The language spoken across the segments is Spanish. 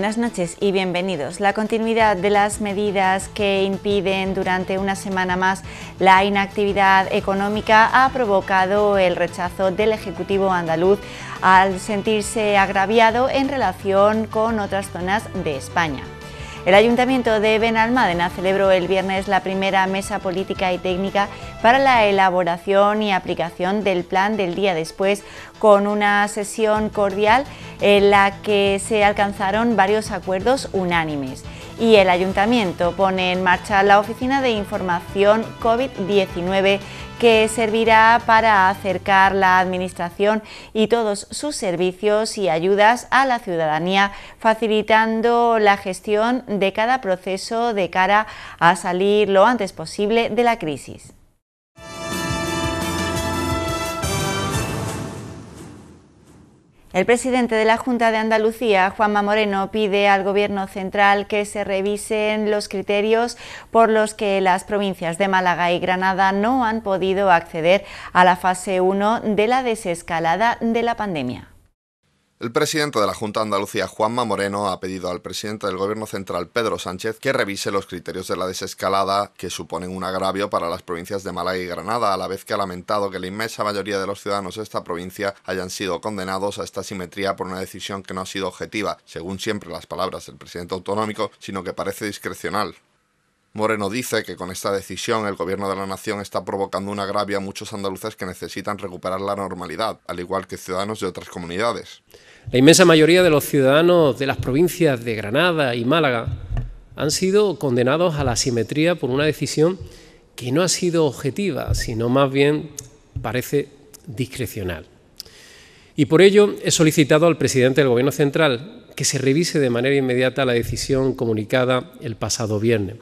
buenas noches y bienvenidos. La continuidad de las medidas que impiden durante una semana más la inactividad económica ha provocado el rechazo del Ejecutivo andaluz al sentirse agraviado en relación con otras zonas de España. El Ayuntamiento de Benalmádena celebró el viernes la primera mesa política y técnica para la elaboración y aplicación del plan del día después, con una sesión cordial en la que se alcanzaron varios acuerdos unánimes. Y el Ayuntamiento pone en marcha la Oficina de Información COVID-19 que servirá para acercar la Administración y todos sus servicios y ayudas a la ciudadanía, facilitando la gestión de cada proceso de cara a salir lo antes posible de la crisis. El presidente de la Junta de Andalucía, Juanma Moreno, pide al Gobierno central que se revisen los criterios por los que las provincias de Málaga y Granada no han podido acceder a la fase 1 de la desescalada de la pandemia. El presidente de la Junta de Andalucía, Juanma Moreno, ha pedido al presidente del Gobierno Central, Pedro Sánchez, que revise los criterios de la desescalada que suponen un agravio para las provincias de Málaga y Granada, a la vez que ha lamentado que la inmensa mayoría de los ciudadanos de esta provincia hayan sido condenados a esta simetría por una decisión que no ha sido objetiva, según siempre las palabras del presidente autonómico, sino que parece discrecional. Moreno dice que con esta decisión el gobierno de la nación está provocando una agravio a muchos andaluces que necesitan recuperar la normalidad, al igual que ciudadanos de otras comunidades. La inmensa mayoría de los ciudadanos de las provincias de Granada y Málaga han sido condenados a la asimetría por una decisión que no ha sido objetiva, sino más bien parece discrecional. Y por ello he solicitado al presidente del Gobierno Central que se revise de manera inmediata la decisión comunicada el pasado viernes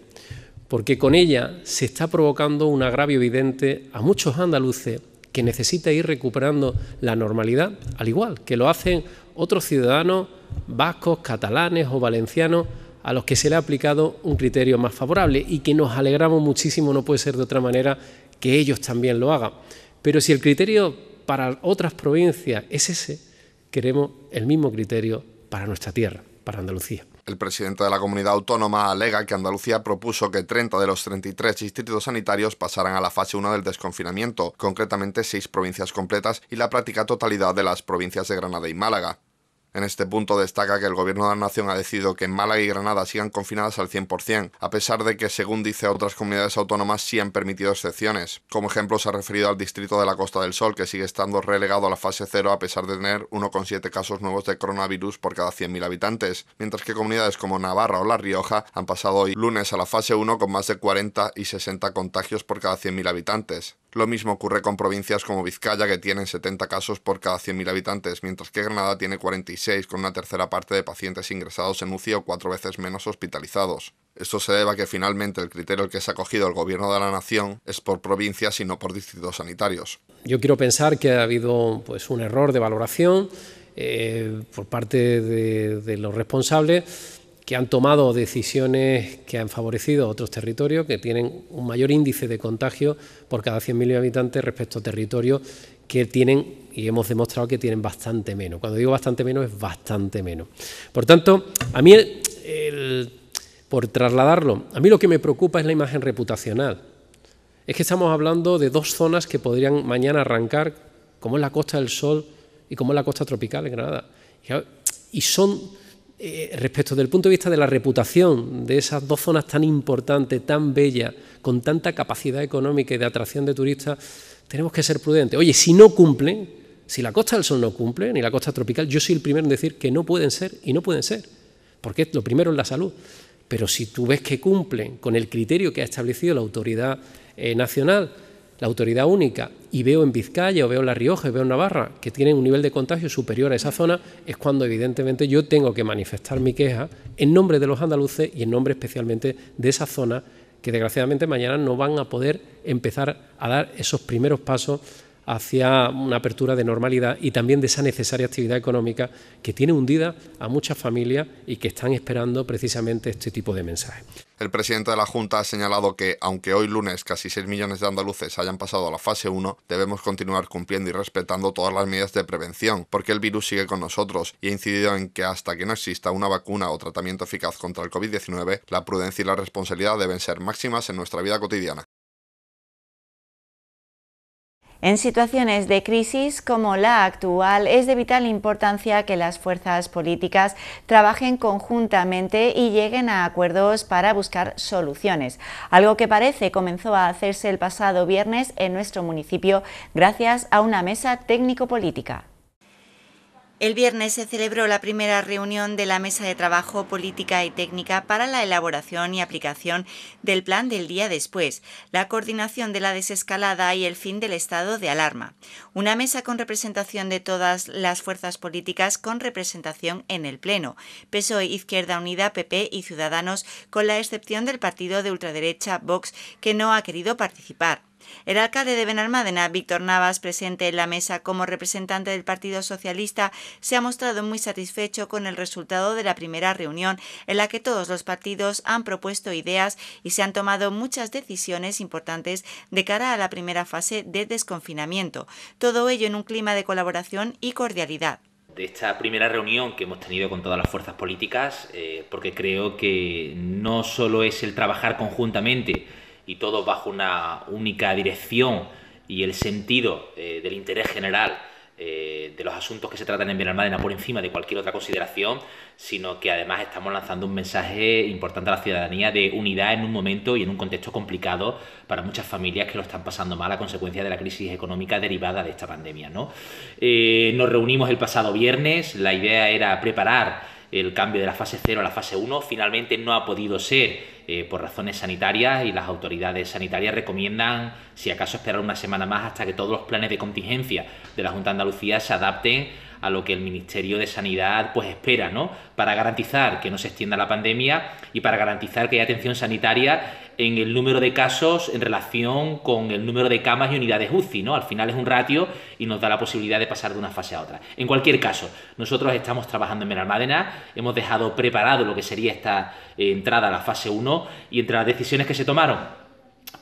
porque con ella se está provocando un agravio evidente a muchos andaluces que necesita ir recuperando la normalidad, al igual que lo hacen otros ciudadanos vascos, catalanes o valencianos a los que se le ha aplicado un criterio más favorable y que nos alegramos muchísimo, no puede ser de otra manera que ellos también lo hagan. Pero si el criterio para otras provincias es ese, queremos el mismo criterio para nuestra tierra, para Andalucía. El presidente de la comunidad autónoma alega que Andalucía propuso que 30 de los 33 institutos sanitarios pasaran a la fase 1 del desconfinamiento, concretamente 6 provincias completas y la práctica totalidad de las provincias de Granada y Málaga. En este punto destaca que el Gobierno de la Nación ha decidido que Málaga y Granada sigan confinadas al 100%, a pesar de que, según dice otras comunidades autónomas, sí han permitido excepciones. Como ejemplo, se ha referido al distrito de la Costa del Sol, que sigue estando relegado a la fase 0 a pesar de tener 1,7 casos nuevos de coronavirus por cada 100.000 habitantes, mientras que comunidades como Navarra o La Rioja han pasado hoy lunes a la fase 1 con más de 40 y 60 contagios por cada 100.000 habitantes. Lo mismo ocurre con provincias como Vizcaya, que tienen 70 casos por cada 100.000 habitantes, mientras que Granada tiene 46 con una tercera parte de pacientes ingresados en UCI o cuatro veces menos hospitalizados. Esto se debe a que finalmente el criterio que se ha acogido el Gobierno de la Nación es por provincias y no por distritos sanitarios. Yo quiero pensar que ha habido pues, un error de valoración eh, por parte de, de los responsables que han tomado decisiones que han favorecido a otros territorios que tienen un mayor índice de contagio por cada 100.000 habitantes respecto a territorios que tienen y hemos demostrado que tienen bastante menos. Cuando digo bastante menos es bastante menos. Por tanto, a mí, por trasladarlo, a mí lo que me preocupa es la imagen reputacional. Es que estamos hablando de dos zonas que podrían mañana arrancar, como es la Costa del Sol y como es la Costa Tropical en Granada. Y son, eh, respecto del punto de vista de la reputación de esas dos zonas tan importantes, tan bellas, con tanta capacidad económica y de atracción de turistas, tenemos que ser prudentes. Oye, si no cumplen, si la Costa del Sol no cumple, ni la Costa Tropical, yo soy el primero en decir que no pueden ser y no pueden ser, porque lo primero es la salud. Pero si tú ves que cumplen con el criterio que ha establecido la autoridad eh, nacional, la autoridad única, y veo en Vizcaya o veo en La Rioja o veo en Navarra que tienen un nivel de contagio superior a esa zona, es cuando evidentemente yo tengo que manifestar mi queja en nombre de los andaluces y en nombre especialmente de esa zona que desgraciadamente mañana no van a poder empezar a dar esos primeros pasos hacia una apertura de normalidad y también de esa necesaria actividad económica que tiene hundida a muchas familias y que están esperando precisamente este tipo de mensajes. El presidente de la Junta ha señalado que, aunque hoy lunes casi 6 millones de andaluces hayan pasado a la fase 1, debemos continuar cumpliendo y respetando todas las medidas de prevención, porque el virus sigue con nosotros y ha incidido en que hasta que no exista una vacuna o tratamiento eficaz contra el COVID-19, la prudencia y la responsabilidad deben ser máximas en nuestra vida cotidiana. En situaciones de crisis como la actual, es de vital importancia que las fuerzas políticas trabajen conjuntamente y lleguen a acuerdos para buscar soluciones, algo que parece comenzó a hacerse el pasado viernes en nuestro municipio gracias a una mesa técnico-política. El viernes se celebró la primera reunión de la Mesa de Trabajo Política y Técnica para la elaboración y aplicación del plan del día después, la coordinación de la desescalada y el fin del estado de alarma. Una mesa con representación de todas las fuerzas políticas con representación en el Pleno, PSOE, Izquierda Unida, PP y Ciudadanos, con la excepción del partido de ultraderecha Vox, que no ha querido participar. El alcalde de Benalmádena, Víctor Navas, presente en la mesa como representante del Partido Socialista, se ha mostrado muy satisfecho con el resultado de la primera reunión en la que todos los partidos han propuesto ideas y se han tomado muchas decisiones importantes de cara a la primera fase de desconfinamiento. Todo ello en un clima de colaboración y cordialidad de esta primera reunión que hemos tenido con todas las fuerzas políticas, eh, porque creo que no solo es el trabajar conjuntamente y todos bajo una única dirección y el sentido eh, del interés general eh, de los asuntos que se tratan en Benalmádena por encima de cualquier otra consideración, sino que además estamos lanzando un mensaje importante a la ciudadanía de unidad en un momento y en un contexto complicado para muchas familias que lo están pasando mal a consecuencia de la crisis económica derivada de esta pandemia. ¿no? Eh, nos reunimos el pasado viernes, la idea era preparar el cambio de la fase 0 a la fase 1 finalmente no ha podido ser eh, por razones sanitarias y las autoridades sanitarias recomiendan, si acaso, esperar una semana más hasta que todos los planes de contingencia de la Junta de Andalucía se adapten a lo que el Ministerio de Sanidad pues espera, ¿no? Para garantizar que no se extienda la pandemia y para garantizar que haya atención sanitaria en el número de casos en relación con el número de camas y unidades UCI, Al final es un ratio y nos da la posibilidad de pasar de una fase a otra. En cualquier caso, nosotros estamos trabajando en Benalmádena, hemos dejado preparado lo que sería esta eh, entrada a la fase 1 y entre las decisiones que se tomaron,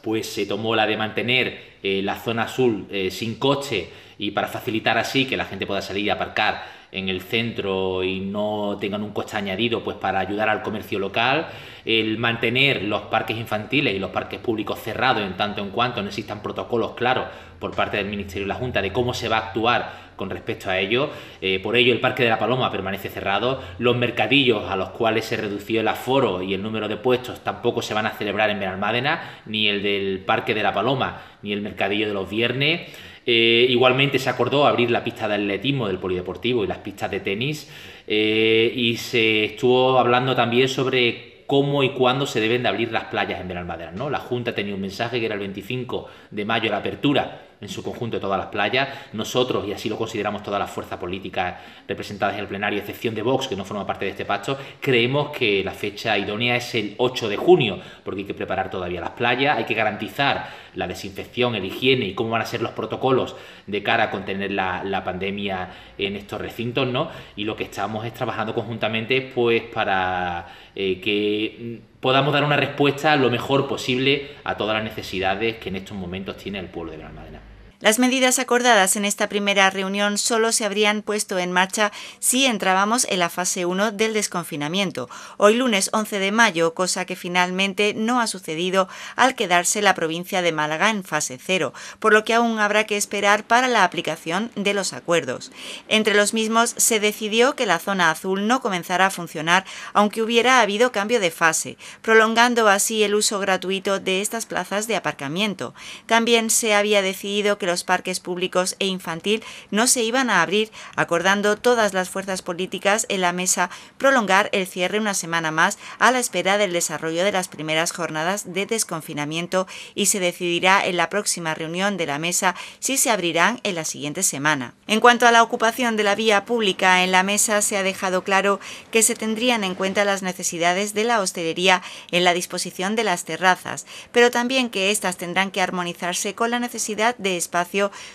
pues se tomó la de mantener eh, la zona azul eh, sin coche y para facilitar así que la gente pueda salir y aparcar en el centro y no tengan un coste añadido pues para ayudar al comercio local, el mantener los parques infantiles y los parques públicos cerrados en tanto en cuanto no existan protocolos claros por parte del Ministerio y la Junta de cómo se va a actuar con respecto a ello. Eh, por ello, el Parque de la Paloma permanece cerrado. Los mercadillos a los cuales se redució el aforo y el número de puestos tampoco se van a celebrar en Benalmádena, ni el del Parque de la Paloma, ni el mercadillo de los viernes. Eh, igualmente se acordó abrir la pista de atletismo del polideportivo y las pistas de tenis eh, y se estuvo hablando también sobre cómo y cuándo se deben de abrir las playas en Veral ¿no? La Junta tenía un mensaje que era el 25 de mayo la apertura en su conjunto de todas las playas. Nosotros, y así lo consideramos todas las fuerzas políticas representadas en el plenario, excepción de Vox, que no forma parte de este pacto, creemos que la fecha idónea es el 8 de junio, porque hay que preparar todavía las playas, hay que garantizar la desinfección, el higiene y cómo van a ser los protocolos de cara a contener la, pandemia en estos recintos, ¿no? Y lo que estamos es trabajando conjuntamente, pues, para eh, que podamos dar una respuesta lo mejor posible a todas las necesidades que en estos momentos tiene el pueblo de Granada. Las medidas acordadas en esta primera reunión solo se habrían puesto en marcha si entrábamos en la fase 1 del desconfinamiento, hoy lunes 11 de mayo, cosa que finalmente no ha sucedido al quedarse la provincia de Málaga en fase 0, por lo que aún habrá que esperar para la aplicación de los acuerdos. Entre los mismos se decidió que la zona azul no comenzara a funcionar aunque hubiera habido cambio de fase, prolongando así el uso gratuito de estas plazas de aparcamiento. También se había decidido que los parques públicos e infantil no se iban a abrir, acordando todas las fuerzas políticas en la mesa prolongar el cierre una semana más a la espera del desarrollo de las primeras jornadas de desconfinamiento y se decidirá en la próxima reunión de la mesa si se abrirán en la siguiente semana. En cuanto a la ocupación de la vía pública en la mesa, se ha dejado claro que se tendrían en cuenta las necesidades de la hostelería en la disposición de las terrazas, pero también que éstas tendrán que armonizarse con la necesidad de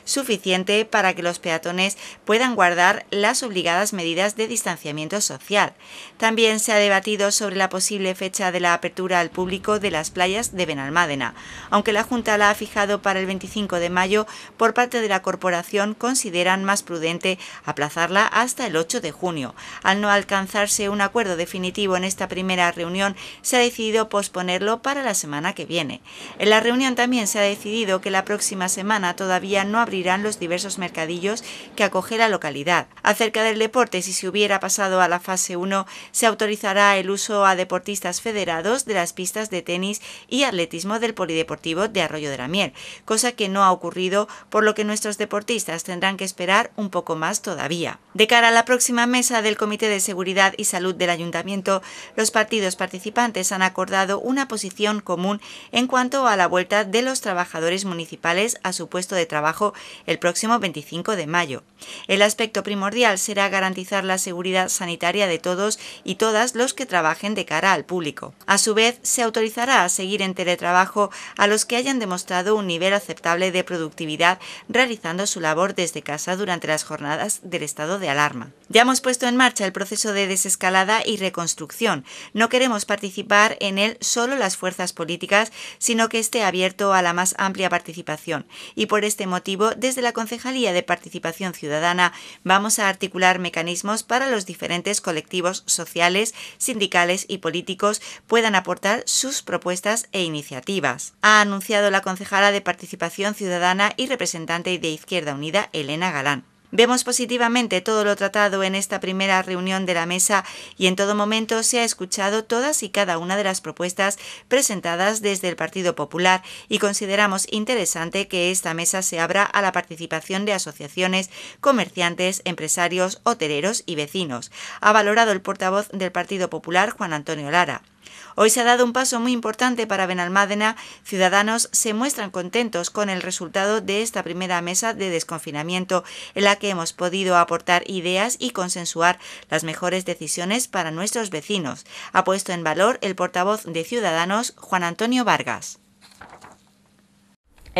suficiente para que los peatones puedan guardar las obligadas medidas de distanciamiento social. También se ha debatido sobre la posible fecha de la apertura al público de las playas de Benalmádena, aunque la Junta la ha fijado para el 25 de mayo, por parte de la corporación consideran más prudente aplazarla hasta el 8 de junio. Al no alcanzarse un acuerdo definitivo en esta primera reunión, se ha decidido posponerlo para la semana que viene. En la reunión también se ha decidido que la próxima semana toda todavía no abrirán los diversos mercadillos que acoge la localidad. Acerca del deporte, si se hubiera pasado a la fase 1, se autorizará el uso a deportistas federados de las pistas de tenis y atletismo del Polideportivo de Arroyo de la Miel, cosa que no ha ocurrido, por lo que nuestros deportistas tendrán que esperar un poco más todavía. De cara a la próxima mesa del Comité de Seguridad y Salud del Ayuntamiento, los partidos participantes han acordado una posición común en cuanto a la vuelta de los trabajadores municipales a su puesto de Trabajo el próximo 25 de mayo. El aspecto primordial será garantizar la seguridad sanitaria de todos y todas los que trabajen de cara al público. A su vez, se autorizará a seguir en teletrabajo a los que hayan demostrado un nivel aceptable de productividad realizando su labor desde casa durante las jornadas del estado de alarma. Ya hemos puesto en marcha el proceso de desescalada y reconstrucción. No queremos participar en él solo las fuerzas políticas, sino que esté abierto a la más amplia participación y por este motivo, desde la Concejalía de Participación Ciudadana vamos a articular mecanismos para los diferentes colectivos sociales, sindicales y políticos puedan aportar sus propuestas e iniciativas. Ha anunciado la concejala de Participación Ciudadana y representante de Izquierda Unida, Elena Galán. Vemos positivamente todo lo tratado en esta primera reunión de la mesa y en todo momento se ha escuchado todas y cada una de las propuestas presentadas desde el Partido Popular y consideramos interesante que esta mesa se abra a la participación de asociaciones, comerciantes, empresarios, hoteleros y vecinos, ha valorado el portavoz del Partido Popular, Juan Antonio Lara. Hoy se ha dado un paso muy importante para Benalmádena. Ciudadanos se muestran contentos con el resultado de esta primera mesa de desconfinamiento, en la que hemos podido aportar ideas y consensuar las mejores decisiones para nuestros vecinos, ha puesto en valor el portavoz de Ciudadanos, Juan Antonio Vargas.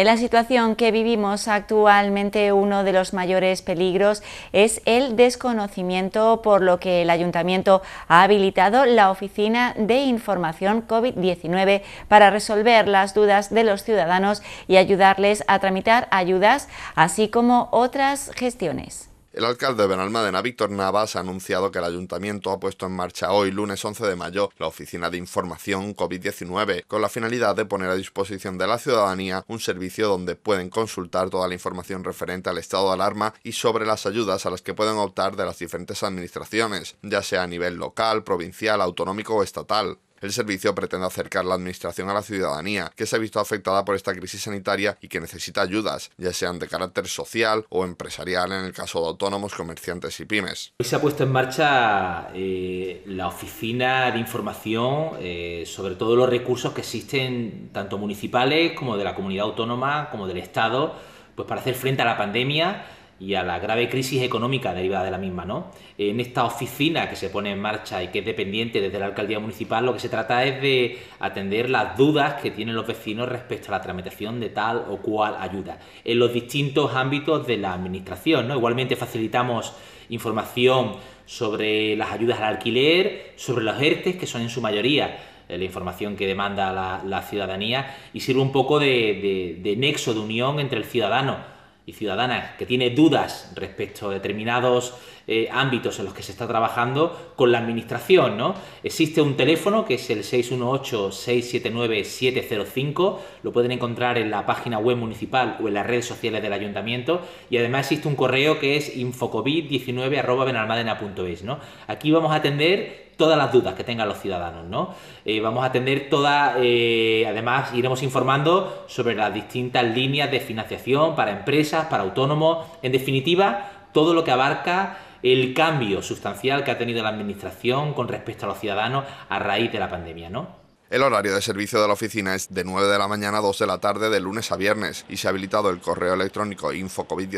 En la situación que vivimos actualmente uno de los mayores peligros es el desconocimiento por lo que el Ayuntamiento ha habilitado la Oficina de Información COVID-19 para resolver las dudas de los ciudadanos y ayudarles a tramitar ayudas así como otras gestiones. El alcalde de Benalmádena, Víctor Navas, ha anunciado que el ayuntamiento ha puesto en marcha hoy, lunes 11 de mayo, la Oficina de Información COVID-19, con la finalidad de poner a disposición de la ciudadanía un servicio donde pueden consultar toda la información referente al estado de alarma y sobre las ayudas a las que pueden optar de las diferentes administraciones, ya sea a nivel local, provincial, autonómico o estatal. El servicio pretende acercar la administración a la ciudadanía, que se ha visto afectada por esta crisis sanitaria y que necesita ayudas, ya sean de carácter social o empresarial en el caso de autónomos, comerciantes y pymes. Hoy se ha puesto en marcha eh, la oficina de información eh, sobre todos los recursos que existen, tanto municipales como de la comunidad autónoma, como del Estado, pues para hacer frente a la pandemia y a la grave crisis económica derivada de la misma. ¿no? En esta oficina que se pone en marcha y que es dependiente desde la alcaldía municipal, lo que se trata es de atender las dudas que tienen los vecinos respecto a la tramitación de tal o cual ayuda en los distintos ámbitos de la administración. ¿no? Igualmente facilitamos información sobre las ayudas al alquiler, sobre los ERTES, que son en su mayoría eh, la información que demanda la, ciudadanía, y sirve un poco de nexo, de unión entre el ciudadano ciudadana ciudadanas que tiene dudas respecto a determinados eh, ámbitos en los que se está trabajando con la administración, ¿no? Existe un teléfono que es el 618-679-705, lo pueden encontrar en la página web municipal o en las redes sociales del ayuntamiento y además existe un correo que es infocovid19@benalmadena.es, ¿no? Aquí vamos a atender todas las dudas que tengan los ciudadanos, ¿no? Eh, vamos a atender todas, eh, además iremos informando sobre las distintas líneas de financiación para empresas, para autónomos, en definitiva, todo lo que abarca el cambio sustancial que ha tenido la Administración con respecto a los ciudadanos a raíz de la pandemia, ¿no? El horario de servicio de la oficina es de 9 de la mañana a 2 de la tarde de lunes a viernes y se ha habilitado el correo electrónico infocovid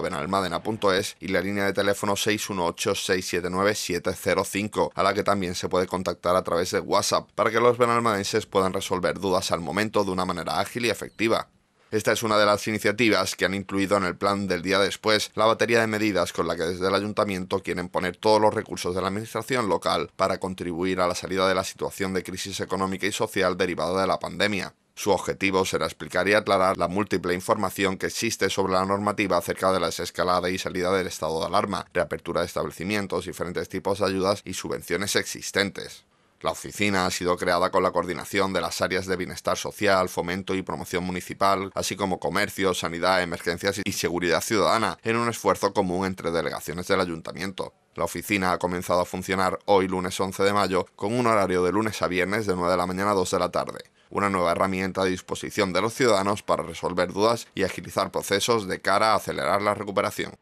benalmadena.es y la línea de teléfono 618-679-705 a la que también se puede contactar a través de WhatsApp para que los benalmadenses puedan resolver dudas al momento de una manera ágil y efectiva. Esta es una de las iniciativas que han incluido en el plan del día después la batería de medidas con la que desde el ayuntamiento quieren poner todos los recursos de la administración local para contribuir a la salida de la situación de crisis económica y social derivada de la pandemia. Su objetivo será explicar y aclarar la múltiple información que existe sobre la normativa acerca de la desescalada y salida del estado de alarma, reapertura de establecimientos, diferentes tipos de ayudas y subvenciones existentes. La oficina ha sido creada con la coordinación de las áreas de bienestar social, fomento y promoción municipal, así como comercio, sanidad, emergencias y seguridad ciudadana, en un esfuerzo común entre delegaciones del ayuntamiento. La oficina ha comenzado a funcionar hoy lunes 11 de mayo con un horario de lunes a viernes de 9 de la mañana a 2 de la tarde, una nueva herramienta a disposición de los ciudadanos para resolver dudas y agilizar procesos de cara a acelerar la recuperación.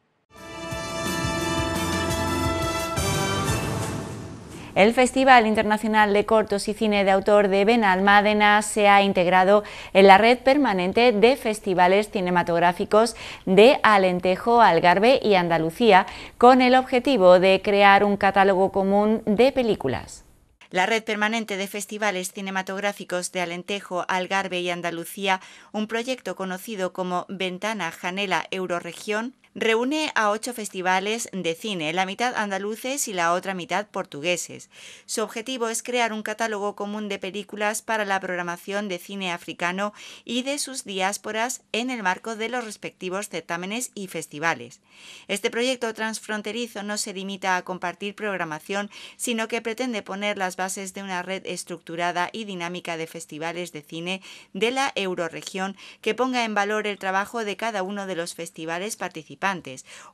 El Festival Internacional de Cortos y Cine de Autor de Benalmádena se ha integrado en la red permanente de festivales cinematográficos de Alentejo, Algarve y Andalucía, con el objetivo de crear un catálogo común de películas. La red permanente de festivales cinematográficos de Alentejo, Algarve y Andalucía, un proyecto conocido como Ventana Janela Euroregión, Reúne a ocho festivales de cine, la mitad andaluces y la otra mitad portugueses. Su objetivo es crear un catálogo común de películas para la programación de cine africano y de sus diásporas en el marco de los respectivos certámenes y festivales. Este proyecto transfronterizo no se limita a compartir programación, sino que pretende poner las bases de una red estructurada y dinámica de festivales de cine de la euroregión que ponga en valor el trabajo de cada uno de los festivales participantes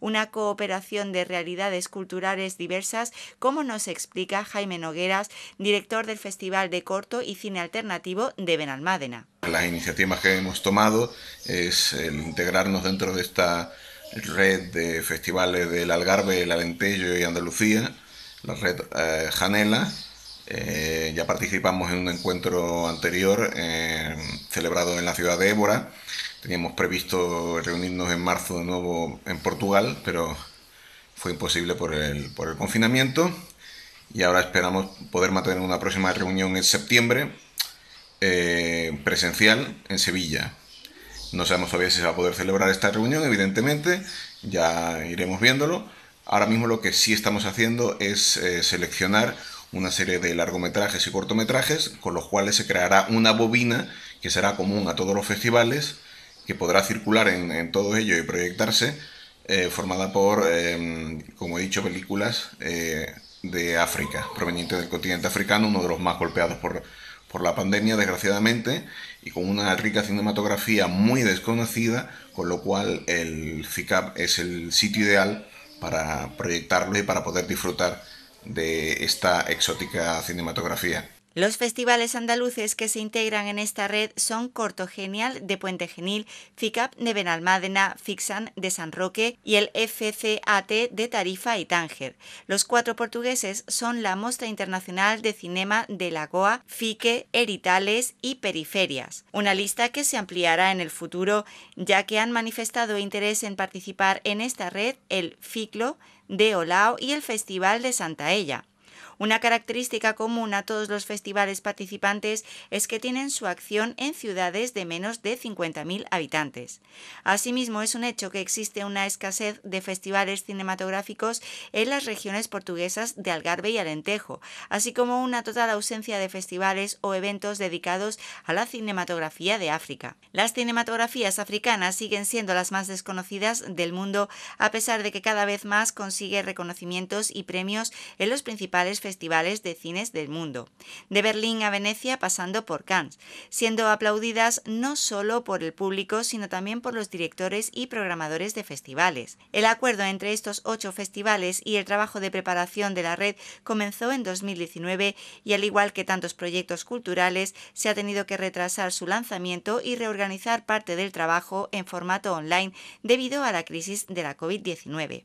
una cooperación de realidades culturales diversas, como nos explica Jaime Nogueras, director del Festival de Corto y Cine Alternativo de Benalmádena. Las iniciativas que hemos tomado es integrarnos dentro de esta red de festivales del Algarve, el Alentejo y Andalucía, la red eh, Janela. Eh, ya participamos en un encuentro anterior eh, celebrado en la ciudad de Évora Teníamos previsto reunirnos en marzo de nuevo en Portugal, pero fue imposible por el, confinamiento y ahora esperamos poder mantener una próxima reunión en septiembre eh, presencial en Sevilla. No sabemos todavía si se va a poder celebrar esta reunión, evidentemente, ya iremos viéndolo. Ahora mismo lo que sí estamos haciendo es eh, seleccionar una serie de largometrajes y cortometrajes con los cuales se creará una bobina que será común a todos los festivales que podrá circular en, en todo ello y proyectarse, eh, formada por, eh, como he dicho, películas eh, de África, provenientes del continente africano, uno de los más golpeados por, por la pandemia, desgraciadamente, y con una rica cinematografía muy desconocida, con lo cual el FICAP es el sitio ideal para proyectarlo y para poder disfrutar de esta exótica cinematografía. Los festivales andaluces que se integran en esta red son Corto Genial de Puente Genil, FICAP de Benalmádena, FIXAN de San Roque y el FCAT de Tarifa y Tánger. Los cuatro portugueses son la Mostra Internacional de Cinema de Lagoa, FIQUE, Eritales y Periferias. Una lista que se ampliará en el futuro, ya que han manifestado interés en participar en esta red el FICLO de Olao y el Festival de Santa Ella. Una característica común a todos los festivales participantes es que tienen su acción en ciudades de menos de 50.000 habitantes. Asimismo, es un hecho que existe una escasez de festivales cinematográficos en las regiones portuguesas de Algarve y Alentejo, así como una total ausencia de festivales o eventos dedicados a la cinematografía de África. Las cinematografías africanas siguen siendo las más desconocidas del mundo, a pesar de que cada vez más consigue reconocimientos y premios en los principales festivales de cines del mundo, de Berlín a Venecia pasando por Cannes, siendo aplaudidas no solo por el público, sino también por los directores y programadores de festivales. El acuerdo entre estos ocho festivales y el trabajo de preparación de la red comenzó en 2019 y al igual que tantos proyectos culturales, se ha tenido que retrasar su lanzamiento y reorganizar parte del trabajo en formato online debido a la crisis de la COVID-19.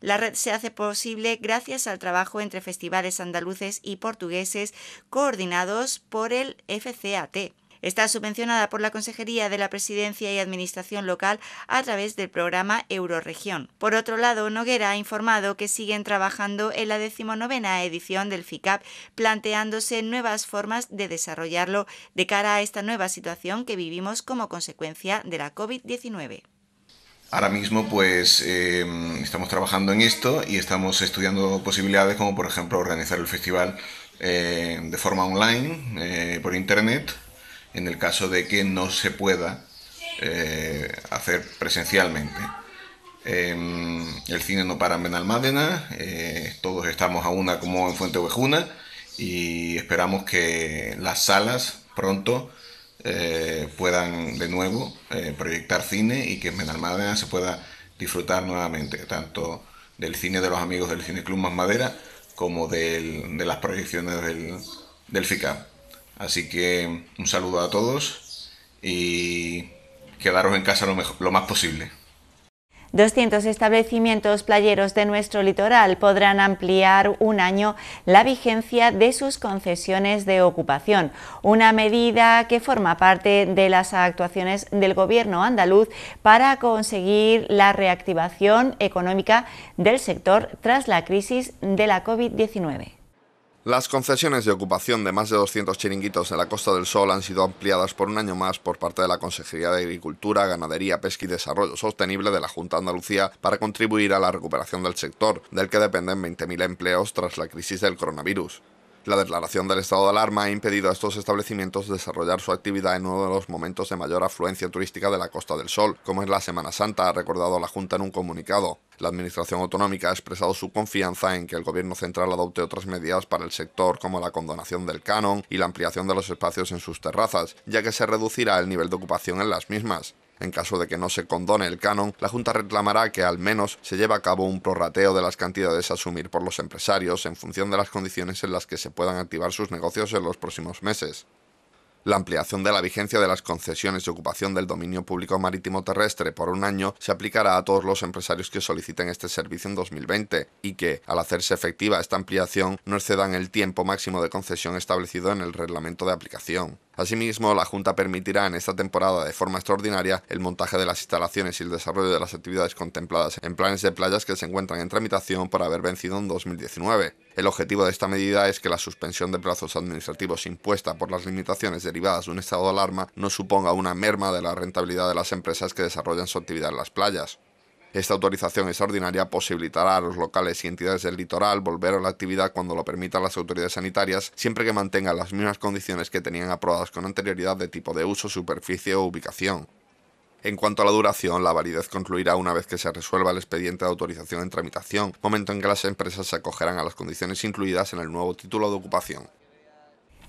La red se hace posible gracias al trabajo entre festivales andaluces y portugueses coordinados por el FCAT. Está subvencionada por la Consejería de la Presidencia y Administración Local a través del programa Euroregión. Por otro lado, Noguera ha informado que siguen trabajando en la decimonovena edición del FICAP, planteándose nuevas formas de desarrollarlo de cara a esta nueva situación que vivimos como consecuencia de la COVID-19. Ahora mismo pues em, estamos trabajando en esto y estamos estudiando posibilidades como por ejemplo organizar el festival eh, de forma online, eh, por internet, en el caso de que no se pueda eh, hacer presencialmente. Em, el cine no para en Benalmádena, todos estamos a una como en Fuente Ovejuna y esperamos que las salas pronto eh, puedan de nuevo eh, proyectar cine y que en Benalmádena se pueda disfrutar nuevamente tanto del cine de los amigos del Cine Club Más Madera como de las proyecciones del, del FICAP. Así que un saludo a todos y quedaros en casa lo, mejor, lo más posible. 200 establecimientos playeros de nuestro litoral podrán ampliar un año la vigencia de sus concesiones de ocupación, una medida que forma parte de las actuaciones del Gobierno andaluz para conseguir la reactivación económica del sector tras la crisis de la COVID-19. Las concesiones de ocupación de más de 200 chiringuitos en la Costa del Sol han sido ampliadas por un año más por parte de la Consejería de Agricultura, Ganadería, Pesca y Desarrollo Sostenible de la Junta de Andalucía para contribuir a la recuperación del sector, del que dependen 20.000 empleos tras la crisis del coronavirus. La declaración del estado de alarma ha impedido a estos establecimientos desarrollar su actividad en uno de los momentos de mayor afluencia turística de la Costa del Sol, como es la Semana Santa, ha recordado la Junta en un comunicado. La Administración Autonómica ha expresado su confianza en que el Gobierno central adopte otras medidas para el sector, como la condonación del canon y la ampliación de los espacios en sus terrazas, ya que se reducirá el nivel de ocupación en las mismas. En caso de que no se condone el canon, la Junta reclamará que al menos se lleve a cabo un prorrateo de las cantidades a asumir por los empresarios en función de las condiciones en las que se puedan activar sus negocios en los próximos meses. La ampliación de la vigencia de las concesiones de ocupación del dominio público marítimo terrestre por un año se aplicará a todos los empresarios que soliciten este servicio en 2020 y que, al hacerse efectiva esta ampliación, no excedan el tiempo máximo de concesión establecido en el reglamento de aplicación. Asimismo, la Junta permitirá en esta temporada de forma extraordinaria el montaje de las instalaciones y el desarrollo de las actividades contempladas en planes de playas que se encuentran en tramitación por haber vencido en 2019. El objetivo de esta medida es que la suspensión de plazos administrativos impuesta por las limitaciones derivadas de un estado de alarma no suponga una merma de la rentabilidad de las empresas que desarrollan su actividad en las playas. Esta autorización extraordinaria posibilitará a los locales y entidades del litoral volver a la actividad cuando lo permitan las autoridades sanitarias, siempre que mantengan las mismas condiciones que tenían aprobadas con anterioridad de tipo de uso, superficie o ubicación. En cuanto a la duración, la validez concluirá una vez que se resuelva el expediente de autorización en tramitación, momento en que las empresas se acogerán a las condiciones incluidas en el nuevo título de ocupación.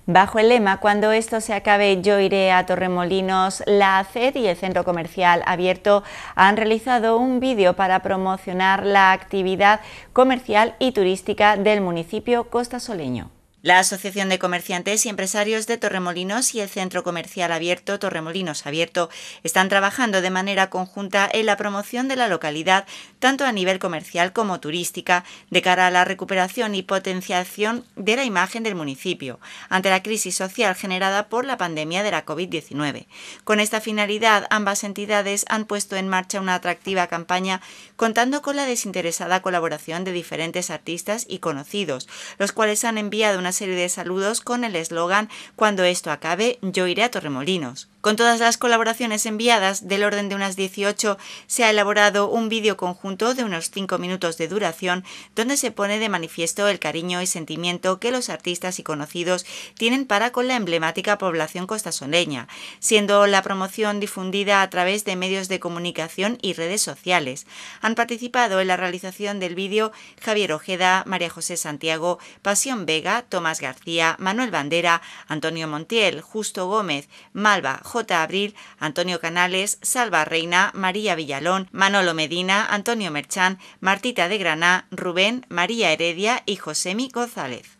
Bajo el lema, cuando esto se acabe yo iré a Torremolinos, la CED y el Centro Comercial Abierto han realizado un vídeo para promocionar la actividad comercial y turística del municipio costasoleño. La Asociación de Comerciantes y Empresarios de Torremolinos y el Centro Comercial Abierto Torremolinos Abierto están trabajando de manera conjunta en la promoción de la localidad, tanto a nivel comercial como turística, de cara a la recuperación y potenciación de la imagen del municipio ante la crisis social generada por la pandemia de la COVID-19. Con esta finalidad, ambas entidades han puesto en marcha una atractiva campaña contando con la desinteresada colaboración de diferentes artistas y conocidos, los cuales han enviado una serie de saludos con el eslogan Cuando esto acabe, yo iré a Torremolinos. Con todas las colaboraciones enviadas, del orden de unas 18, se ha elaborado un vídeo conjunto de unos 5 minutos de duración donde se pone de manifiesto el cariño y sentimiento que los artistas y conocidos tienen para con la emblemática población costasoleña, siendo la promoción difundida a través de medios de comunicación y redes sociales. Han participado en la realización del vídeo Javier Ojeda, María José Santiago, Pasión Vega, Tomás Tomás García, Manuel Bandera, Antonio Montiel, Justo Gómez, Malva, J. Abril, Antonio Canales, Salva Reina, María Villalón, Manolo Medina, Antonio Merchán, Martita de Graná, Rubén, María Heredia y Josemi González.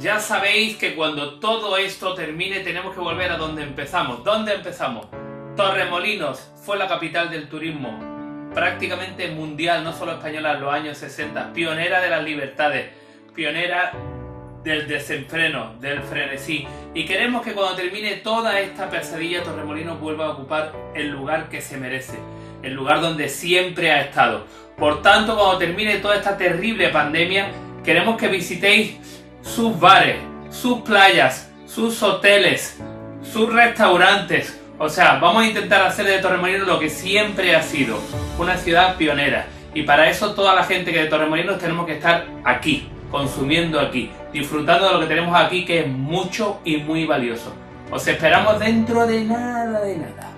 Ya sabéis que cuando todo esto termine tenemos que volver a donde empezamos. ¿Dónde empezamos? Torremolinos fue la capital del turismo, prácticamente mundial, no solo española en los años 60, pionera de las libertades, pionera del desenfreno, del frenesí. Y queremos que cuando termine toda esta pesadilla, Torremolinos vuelva a ocupar el lugar que se merece, el lugar donde siempre ha estado. Por tanto, cuando termine toda esta terrible pandemia, queremos que visitéis sus bares, sus playas, sus hoteles, sus restaurantes, o sea, vamos a intentar hacer de Torremolinos lo que siempre ha sido, una ciudad pionera. Y para eso toda la gente que de Torremolinos tenemos que estar aquí, consumiendo aquí, disfrutando de lo que tenemos aquí, que es mucho y muy valioso. Os esperamos dentro de nada, de nada.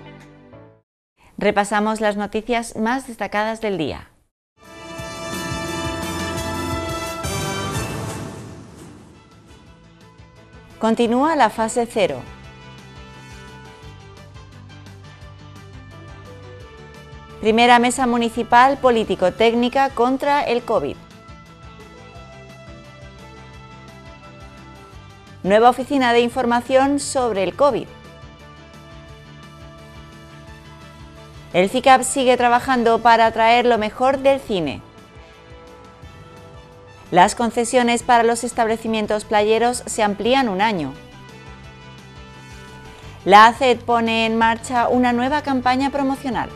Repasamos las noticias más destacadas del día. Continúa la fase cero. Primera mesa municipal político-técnica contra el COVID. Nueva oficina de información sobre el COVID. El CICAP sigue trabajando para traer lo mejor del cine. Las concesiones para los establecimientos playeros se amplían un año. La ACET pone en marcha una nueva campaña promocional.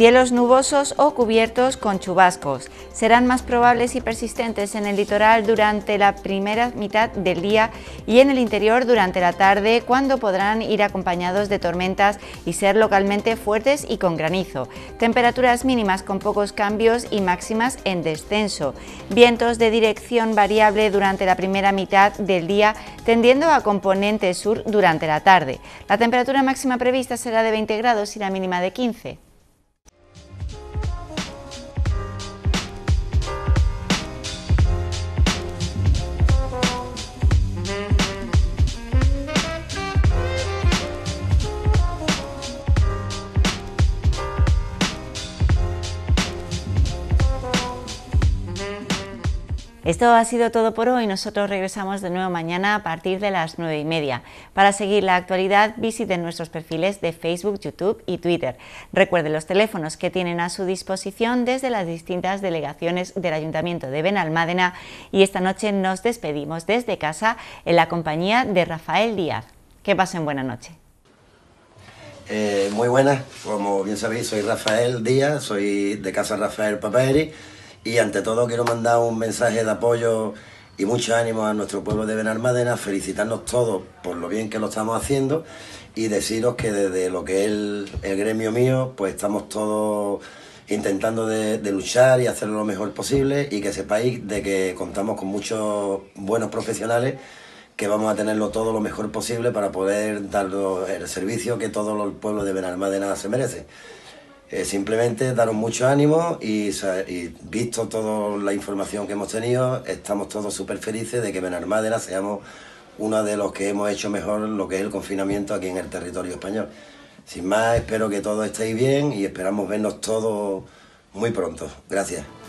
Cielos nubosos o cubiertos con chubascos. Serán más probables y persistentes en el litoral durante la primera mitad del día y en el interior durante la tarde cuando podrán ir acompañados de tormentas y ser localmente fuertes y con granizo. Temperaturas mínimas con pocos cambios y máximas en descenso. Vientos de dirección variable durante la primera mitad del día tendiendo a componente sur durante la tarde. La temperatura máxima prevista será de 20 grados y la mínima de 15. Esto ha sido todo por hoy. Nosotros regresamos de nuevo mañana a partir de las 9 y media. Para seguir la actualidad, visiten nuestros perfiles de Facebook, YouTube y Twitter. Recuerden los teléfonos que tienen a su disposición desde las distintas delegaciones del Ayuntamiento de Benalmádena. Y esta noche nos despedimos desde casa en la compañía de Rafael Díaz. Que pasen buena noche. Eh, muy buenas, como bien sabéis, soy Rafael Díaz, soy de Casa Rafael Paperi y ante todo quiero mandar un mensaje de apoyo y mucho ánimo a nuestro pueblo de Benalmádena, felicitarnos todos por lo bien que lo estamos haciendo y deciros que desde lo que es el, gremio mío, pues estamos todos intentando de, luchar y hacerlo lo mejor posible y que sepáis de que contamos con muchos buenos profesionales que vamos a tenerlo todo lo mejor posible para poder dar el servicio que todo el pueblo de Benalmádena se merece. Eh, simplemente daros mucho ánimo y, visto toda la información que hemos tenido, estamos todos súper felices de que Benalmádena seamos uno de los que hemos hecho mejor lo que es el confinamiento aquí en el territorio español. Sin más, espero que todos estéis bien y esperamos vernos todos muy pronto. Gracias.